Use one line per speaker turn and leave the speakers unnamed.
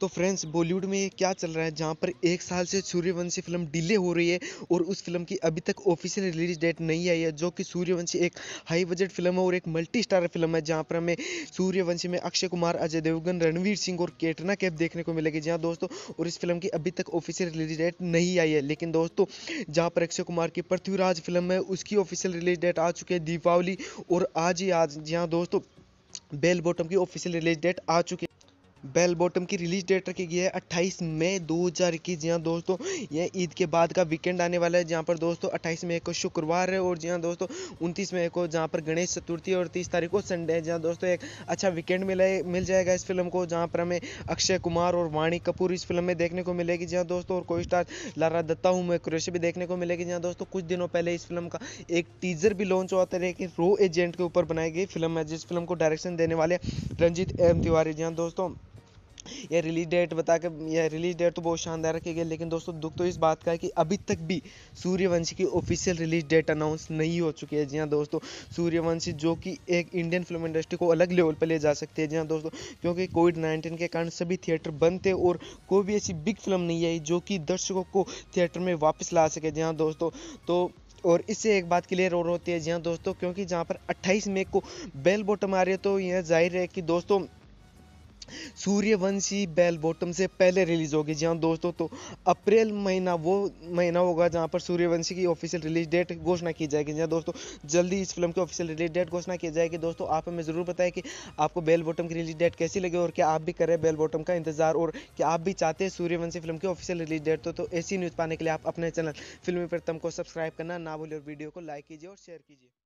तो फ्रेंड्स बॉलीवुड में क्या चल रहा है जहाँ पर एक साल से सूर्यवंशी फिल्म डिले हो रही है और उस फिल्म की अभी तक ऑफिशियल रिलीज डेट नहीं आई है जो कि सूर्यवंशी एक हाई बजट फिल्म है और एक मल्टी स्टार फिल्म है जहाँ पर हमें सूर्यवंशी में अक्षय कुमार अजय देवगन रणवीर सिंह और केटना कैफ देखने को मिलेगी जहाँ दोस्तों और इस फिल्म की अभी तक ऑफिशियल रिलीज डेट नहीं आई है लेकिन दोस्तों जहाँ पर अक्षय कुमार की पृथ्वीराज फिल्म है उसकी ऑफिशियल रिलीज डेट आ चुकी है दीपावली और आज ही आज जहाँ दोस्तों बेल बॉटम की ऑफिशियल रिलीज डेट आ चुकी है बेल बॉटम की रिलीज डेट रखी गई है 28 मई दो हज़ार इक्कीस जी हाँ दोस्तों ये ईद के बाद का वीकेंड आने वाला है जहाँ पर दोस्तों 28 मई को शुक्रवार है और जी हाँ दोस्तों 29 मई को जहाँ पर गणेश चतुर्थी और 30 तारीख को संडे है जहाँ दोस्तों एक अच्छा वीकेंड मिला मिल जाएगा इस फिल्म को जहाँ पर हमें अक्षय कुमार और वाणी कपूर इस फिल्म में देखने को मिलेगी जी हाँ दोस्तों और कोई स्टार लारा दत्ता हूँ मैं भी देखने को मिलेगी जी हाँ दोस्तों कुछ दिनों पहले इस फिल्म का एक टीजर भी लॉन्च हुआ था कि रो एजेंट के ऊपर बनाई गई फिल्म है जिस फिल्म को डायरेक्शन देने वाले रंजीत एम तिवारी जी हाँ दोस्तों यह रिलीज डेट बता के यह रिलीज डेट तो बहुत शानदार रखी गई लेकिन दोस्तों दुख तो इस बात का है कि अभी तक भी सूर्यवंशी की ऑफिशियल रिलीज डेट अनाउंस नहीं हो चुकी है जी हाँ दोस्तों सूर्यवंशी जो कि एक इंडियन फिल्म इंडस्ट्री को अलग लेवल पर ले जा सकती है जी हाँ दोस्तों क्योंकि कोविड नाइन्टीन के कारण सभी थिएटर बंद थे और कोई भी ऐसी बिग फिल्म नहीं आई जो कि दर्शकों को थिएटर में वापस ला सके जी हाँ दोस्तों तो और इससे एक बात क्लियर और होती है जी हाँ दोस्तों क्योंकि जहाँ पर 28 मई को बेल बॉटम आ रही है तो यह जाहिर है कि दोस्तों सूर्यवंशी बेल बॉटम से पहले रिलीज़ होगी जी हाँ दोस्तों तो अप्रैल महीना वो महीना होगा जहाँ पर सूर्यवंशी की ऑफिशियल रिलीज डेट घोषणा की जाएगी जी हाँ दोस्तों जल्दी इस फिल्म की ऑफिशियल रिलीज डेट घोषणा की जाएगी दोस्तों आप हमें ज़रूर बताएं कि आपको बेल बॉटम की रिलीज डेट कैसी लगे और क्या आप भी करें बेल बॉटम का इंतजार और क्या आप भी चाहते हैं सूर्यवंशी फिल्म की ऑफिशियल रिलीज डेट तो, ऐसी न्यूज़ पाने के लिए आप अपने चैनल फिल्मी प्रतम को सब्सक्राइब करना ना भूलें और वीडियो को लाइक कीजिए और शेयर कीजिए